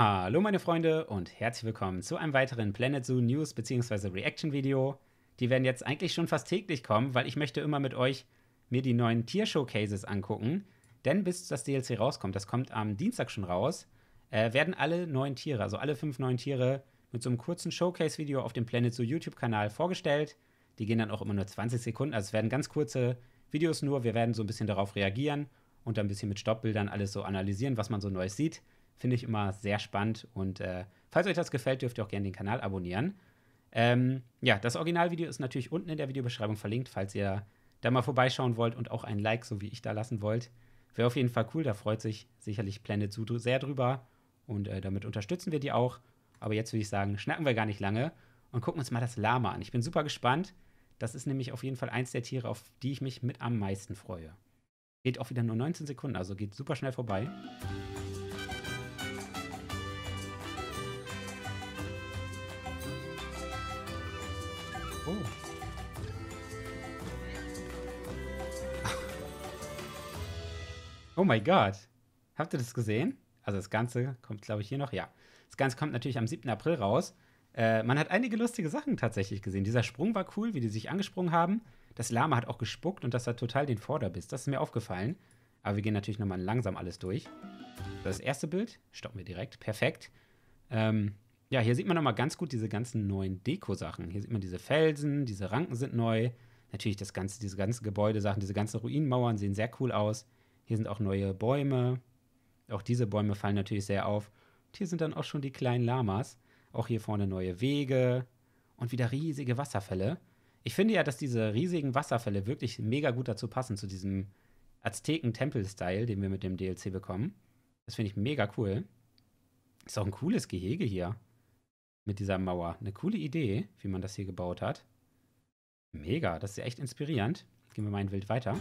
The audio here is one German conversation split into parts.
Hallo meine Freunde und herzlich willkommen zu einem weiteren Planet Zoo News bzw. Reaction Video. Die werden jetzt eigentlich schon fast täglich kommen, weil ich möchte immer mit euch mir die neuen Tier-Showcases angucken. Denn bis das DLC rauskommt, das kommt am Dienstag schon raus, äh, werden alle neuen Tiere, also alle fünf neuen Tiere, mit so einem kurzen Showcase-Video auf dem Planet Zoo YouTube-Kanal vorgestellt. Die gehen dann auch immer nur 20 Sekunden, also es werden ganz kurze Videos nur. Wir werden so ein bisschen darauf reagieren und dann ein bisschen mit Stoppbildern alles so analysieren, was man so Neues sieht. Finde ich immer sehr spannend. Und äh, falls euch das gefällt, dürft ihr auch gerne den Kanal abonnieren. Ähm, ja, das Originalvideo ist natürlich unten in der Videobeschreibung verlinkt, falls ihr da mal vorbeischauen wollt und auch ein Like, so wie ich da lassen wollt. Wäre auf jeden Fall cool, da freut sich sicherlich Planet Zoo sehr drüber und äh, damit unterstützen wir die auch. Aber jetzt würde ich sagen, schnacken wir gar nicht lange und gucken uns mal das Lama an. Ich bin super gespannt. Das ist nämlich auf jeden Fall eins der Tiere, auf die ich mich mit am meisten freue. Geht auch wieder nur 19 Sekunden, also geht super schnell vorbei. Oh. Oh mein Gott. Habt ihr das gesehen? Also das Ganze kommt, glaube ich, hier noch. Ja. Das Ganze kommt natürlich am 7. April raus. Äh, man hat einige lustige Sachen tatsächlich gesehen. Dieser Sprung war cool, wie die sich angesprungen haben. Das Lama hat auch gespuckt und das hat total den Vorderbiss. Das ist mir aufgefallen. Aber wir gehen natürlich nochmal langsam alles durch. Das erste Bild stoppen wir direkt. Perfekt. Ähm, ja, hier sieht man nochmal ganz gut diese ganzen neuen Deko-Sachen. Hier sieht man diese Felsen, diese Ranken sind neu. Natürlich, das ganze, diese ganzen Gebäudesachen, diese ganzen Ruinenmauern sehen sehr cool aus. Hier sind auch neue Bäume. Auch diese Bäume fallen natürlich sehr auf. Und hier sind dann auch schon die kleinen Lamas. Auch hier vorne neue Wege und wieder riesige Wasserfälle. Ich finde ja, dass diese riesigen Wasserfälle wirklich mega gut dazu passen, zu diesem Azteken-Tempel-Style, den wir mit dem DLC bekommen. Das finde ich mega cool. Ist auch ein cooles Gehege hier mit dieser Mauer. Eine coole Idee, wie man das hier gebaut hat. Mega, das ist ja echt inspirierend. Gehen wir mal ein Wild weiter.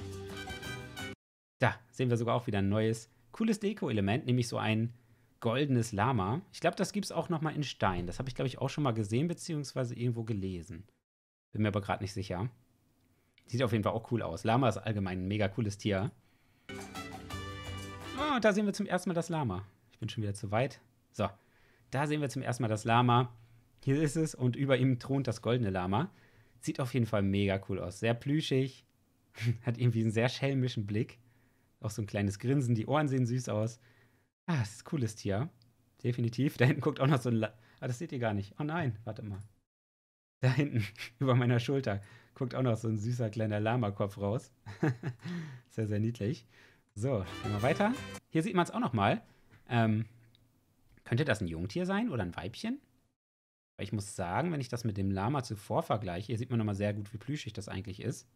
Da sehen wir sogar auch wieder ein neues, cooles Deko-Element, nämlich so ein goldenes Lama. Ich glaube, das gibt es auch nochmal in Stein. Das habe ich, glaube ich, auch schon mal gesehen, beziehungsweise irgendwo gelesen. Bin mir aber gerade nicht sicher. Sieht auf jeden Fall auch cool aus. Lama ist allgemein ein mega cooles Tier. Oh, da sehen wir zum ersten Mal das Lama. Ich bin schon wieder zu weit. So, da sehen wir zum ersten Mal das Lama. Hier ist es und über ihm thront das goldene Lama. Sieht auf jeden Fall mega cool aus. Sehr plüschig, hat irgendwie einen sehr schelmischen Blick. Auch so ein kleines Grinsen, die Ohren sehen süß aus. Ah, das ist ein cooles Tier. Definitiv. Da hinten guckt auch noch so ein. La ah, das seht ihr gar nicht. Oh nein, warte mal. Da hinten, über meiner Schulter, guckt auch noch so ein süßer kleiner Lama-Kopf raus. sehr, sehr niedlich. So, gehen wir weiter. Hier sieht man es auch nochmal. Ähm, könnte das ein Jungtier sein oder ein Weibchen? Weil ich muss sagen, wenn ich das mit dem Lama zuvor vergleiche, hier sieht man nochmal sehr gut, wie plüschig das eigentlich ist.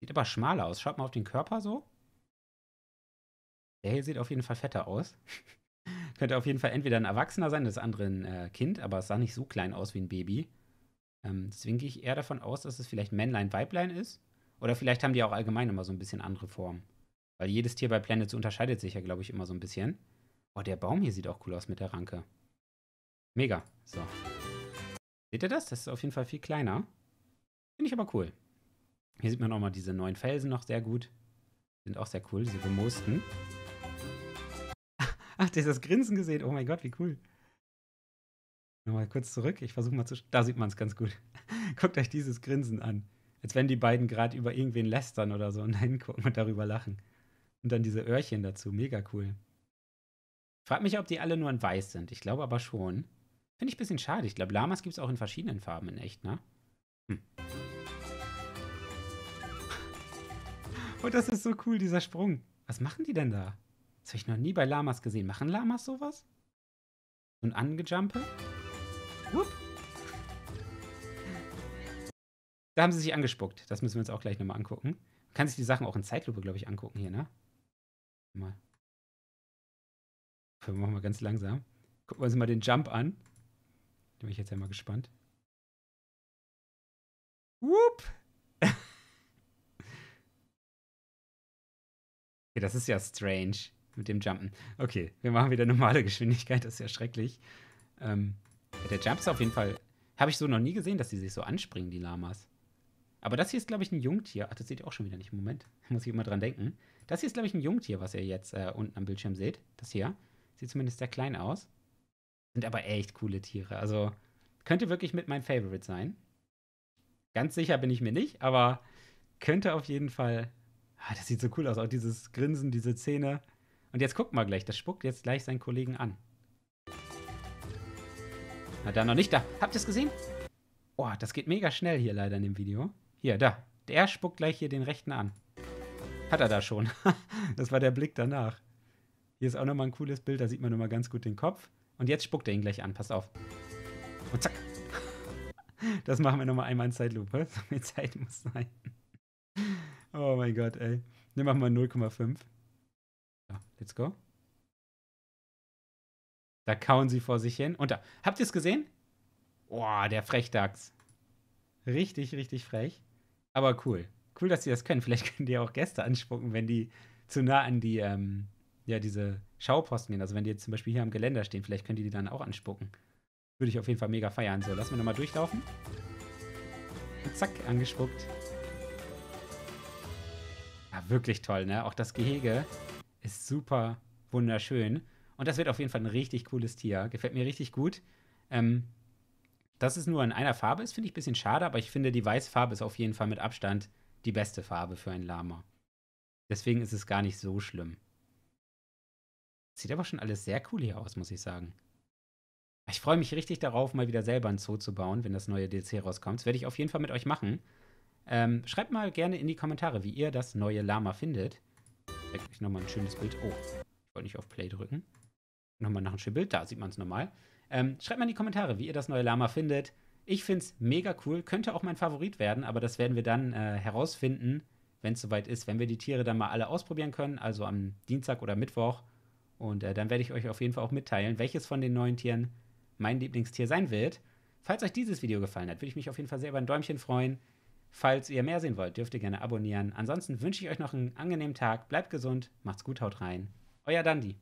Sieht aber schmaler aus. Schaut mal auf den Körper so. Der hier sieht auf jeden Fall fetter aus. Könnte auf jeden Fall entweder ein Erwachsener sein, das andere ein äh, Kind, aber es sah nicht so klein aus wie ein Baby. Ähm, deswegen gehe ich eher davon aus, dass es vielleicht Männlein, Weiblein ist. Oder vielleicht haben die auch allgemein immer so ein bisschen andere Formen. Weil jedes Tier bei Planets unterscheidet sich ja, glaube ich, immer so ein bisschen. Oh, der Baum hier sieht auch cool aus mit der Ranke. Mega. So. Seht ihr das? Das ist auf jeden Fall viel kleiner. Finde ich aber cool. Hier sieht man auch mal diese neuen Felsen noch sehr gut. Sind auch sehr cool, diese bemoosten. Ach, der ist das Grinsen gesehen. Oh mein Gott, wie cool. Nochmal kurz zurück. Ich versuche mal zu. Da sieht man es ganz gut. Guckt euch dieses Grinsen an. Als wenn die beiden gerade über irgendwen lästern oder so und dann gucken und darüber lachen. Und dann diese Öhrchen dazu. Mega cool. Frag mich, ob die alle nur in weiß sind. Ich glaube aber schon. Finde ich ein bisschen schade. Ich glaube, Lamas gibt es auch in verschiedenen Farben in echt, ne? Hm. Oh, das ist so cool, dieser Sprung. Was machen die denn da? Das habe ich noch nie bei Lamas gesehen. Machen Lamas sowas? So ein Angejumpe? Whoop. Da haben sie sich angespuckt. Das müssen wir uns auch gleich nochmal angucken. Man kann sich die Sachen auch in Zeitlupe, glaube ich, angucken hier, ne? Mal. Wir machen wir ganz langsam. Gucken wir uns mal den Jump an. Da bin ich jetzt ja mal gespannt. Whoop! okay, das ist ja strange mit dem Jumpen. Okay, wir machen wieder normale Geschwindigkeit, das ist ja schrecklich. Ähm, der Jump ist auf jeden Fall. Habe ich so noch nie gesehen, dass die sich so anspringen, die Lamas. Aber das hier ist, glaube ich, ein Jungtier. Ach, das seht ihr auch schon wieder nicht. Moment, da muss ich immer dran denken. Das hier ist, glaube ich, ein Jungtier, was ihr jetzt äh, unten am Bildschirm seht. Das hier. Sieht zumindest sehr klein aus. Sind aber echt coole Tiere. Also könnte wirklich mit mein Favorite sein. Ganz sicher bin ich mir nicht, aber könnte auf jeden Fall. Ah, das sieht so cool aus. Auch dieses Grinsen, diese Zähne. Und jetzt guck mal gleich, das spuckt jetzt gleich seinen Kollegen an. Na, da noch nicht da. Habt ihr es gesehen? Boah, das geht mega schnell hier leider in dem Video. Hier, da. Der spuckt gleich hier den Rechten an. Hat er da schon. das war der Blick danach. Hier ist auch nochmal ein cooles Bild, da sieht man nochmal ganz gut den Kopf. Und jetzt spuckt er ihn gleich an, passt auf. Und zack. Das machen wir nochmal einmal in Zeitlupe. So viel Zeit muss sein. Oh mein Gott, ey. Dann machen wir 0,5. So, let's go. Da kauen sie vor sich hin. Und da. Habt ihr es gesehen? Boah, der Frechdachs. Richtig, richtig frech. Aber cool. Cool, dass sie das können. Vielleicht können die auch Gäste anspucken, wenn die zu nah an die ähm, ja, diese Schauposten gehen. Also wenn die jetzt zum Beispiel hier am Geländer stehen, vielleicht können die die dann auch anspucken. Würde ich auf jeden Fall mega feiern. So, lassen wir nochmal durchlaufen. Und zack, angespuckt. Ja, wirklich toll, ne? Auch das Gehege ist super wunderschön. Und das wird auf jeden Fall ein richtig cooles Tier. Gefällt mir richtig gut. Ähm, dass es nur in einer Farbe ist, finde ich ein bisschen schade, aber ich finde, die Weißfarbe ist auf jeden Fall mit Abstand die beste Farbe für ein Lama. Deswegen ist es gar nicht so schlimm. Sieht aber schon alles sehr cool hier aus, muss ich sagen. Ich freue mich richtig darauf, mal wieder selber ein Zoo zu bauen, wenn das neue DLC rauskommt. Das werde ich auf jeden Fall mit euch machen. Ähm, schreibt mal gerne in die Kommentare, wie ihr das neue Lama findet. Ich nochmal ein schönes Bild. Oh, ich wollte nicht auf Play drücken. Nochmal nach ein schönes Bild, da sieht man es nochmal. Ähm, schreibt mal in die Kommentare, wie ihr das neue Lama findet. Ich finde es mega cool, könnte auch mein Favorit werden, aber das werden wir dann äh, herausfinden, wenn es soweit ist, wenn wir die Tiere dann mal alle ausprobieren können, also am Dienstag oder Mittwoch. Und äh, dann werde ich euch auf jeden Fall auch mitteilen, welches von den neuen Tieren mein Lieblingstier sein wird. Falls euch dieses Video gefallen hat, würde ich mich auf jeden Fall sehr über ein Däumchen freuen. Falls ihr mehr sehen wollt, dürft ihr gerne abonnieren. Ansonsten wünsche ich euch noch einen angenehmen Tag, bleibt gesund, macht's gut, haut rein. Euer Dandy.